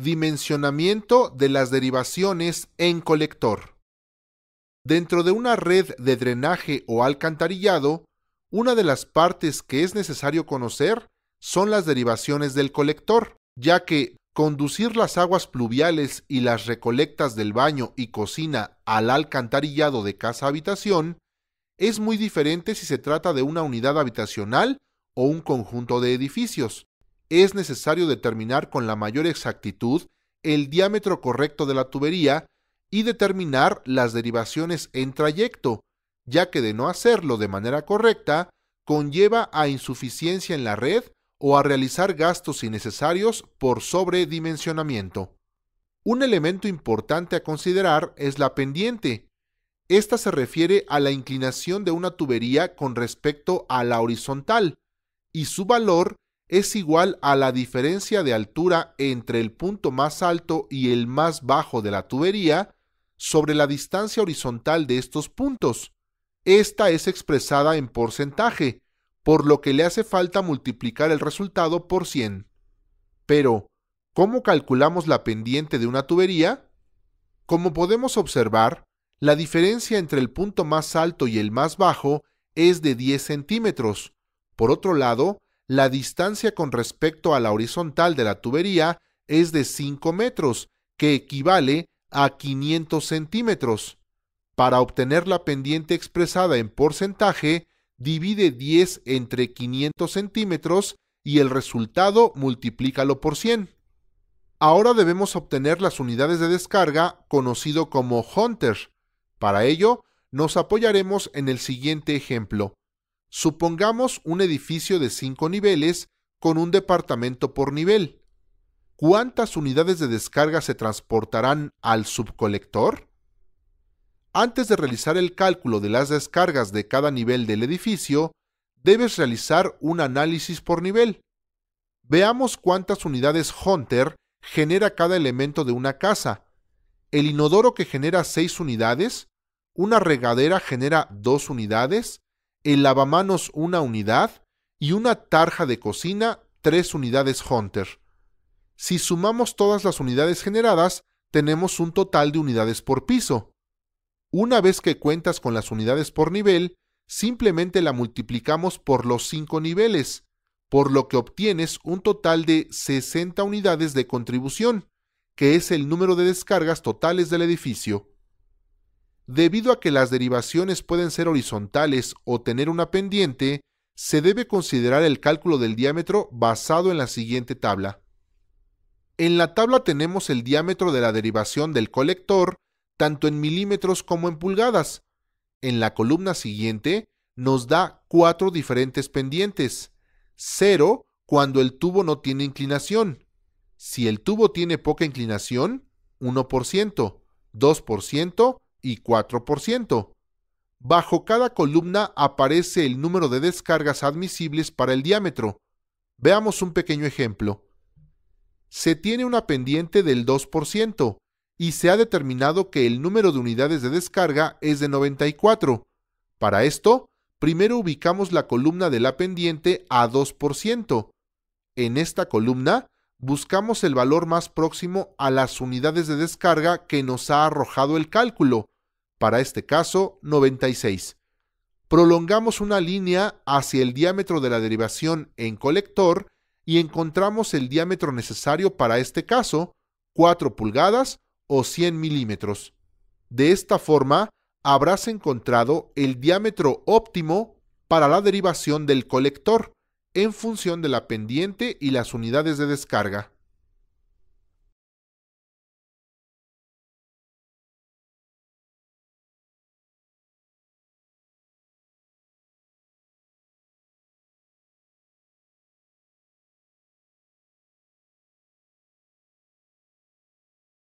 Dimensionamiento de las derivaciones en colector. Dentro de una red de drenaje o alcantarillado, una de las partes que es necesario conocer son las derivaciones del colector, ya que conducir las aguas pluviales y las recolectas del baño y cocina al alcantarillado de casa-habitación es muy diferente si se trata de una unidad habitacional o un conjunto de edificios es necesario determinar con la mayor exactitud el diámetro correcto de la tubería y determinar las derivaciones en trayecto, ya que de no hacerlo de manera correcta, conlleva a insuficiencia en la red o a realizar gastos innecesarios por sobredimensionamiento. Un elemento importante a considerar es la pendiente. Esta se refiere a la inclinación de una tubería con respecto a la horizontal, y su valor es igual a la diferencia de altura entre el punto más alto y el más bajo de la tubería sobre la distancia horizontal de estos puntos. Esta es expresada en porcentaje, por lo que le hace falta multiplicar el resultado por 100. Pero, ¿cómo calculamos la pendiente de una tubería? Como podemos observar, la diferencia entre el punto más alto y el más bajo es de 10 centímetros. Por otro lado, la distancia con respecto a la horizontal de la tubería es de 5 metros, que equivale a 500 centímetros. Para obtener la pendiente expresada en porcentaje, divide 10 entre 500 centímetros y el resultado multiplícalo por 100. Ahora debemos obtener las unidades de descarga conocido como Hunter. Para ello, nos apoyaremos en el siguiente ejemplo. Supongamos un edificio de 5 niveles con un departamento por nivel. ¿Cuántas unidades de descarga se transportarán al subcolector? Antes de realizar el cálculo de las descargas de cada nivel del edificio, debes realizar un análisis por nivel. Veamos cuántas unidades Hunter genera cada elemento de una casa. El inodoro que genera 6 unidades, una regadera genera 2 unidades, el lavamanos una unidad y una tarja de cocina tres unidades Hunter. Si sumamos todas las unidades generadas, tenemos un total de unidades por piso. Una vez que cuentas con las unidades por nivel, simplemente la multiplicamos por los cinco niveles, por lo que obtienes un total de 60 unidades de contribución, que es el número de descargas totales del edificio. Debido a que las derivaciones pueden ser horizontales o tener una pendiente, se debe considerar el cálculo del diámetro basado en la siguiente tabla. En la tabla tenemos el diámetro de la derivación del colector, tanto en milímetros como en pulgadas. En la columna siguiente nos da cuatro diferentes pendientes. 0 cuando el tubo no tiene inclinación. Si el tubo tiene poca inclinación, 1%, 2%, y 4%. Bajo cada columna aparece el número de descargas admisibles para el diámetro. Veamos un pequeño ejemplo. Se tiene una pendiente del 2% y se ha determinado que el número de unidades de descarga es de 94. Para esto, primero ubicamos la columna de la pendiente a 2%. En esta columna, buscamos el valor más próximo a las unidades de descarga que nos ha arrojado el cálculo, para este caso 96. Prolongamos una línea hacia el diámetro de la derivación en colector y encontramos el diámetro necesario para este caso, 4 pulgadas o 100 milímetros. De esta forma, habrás encontrado el diámetro óptimo para la derivación del colector en función de la pendiente y las unidades de descarga.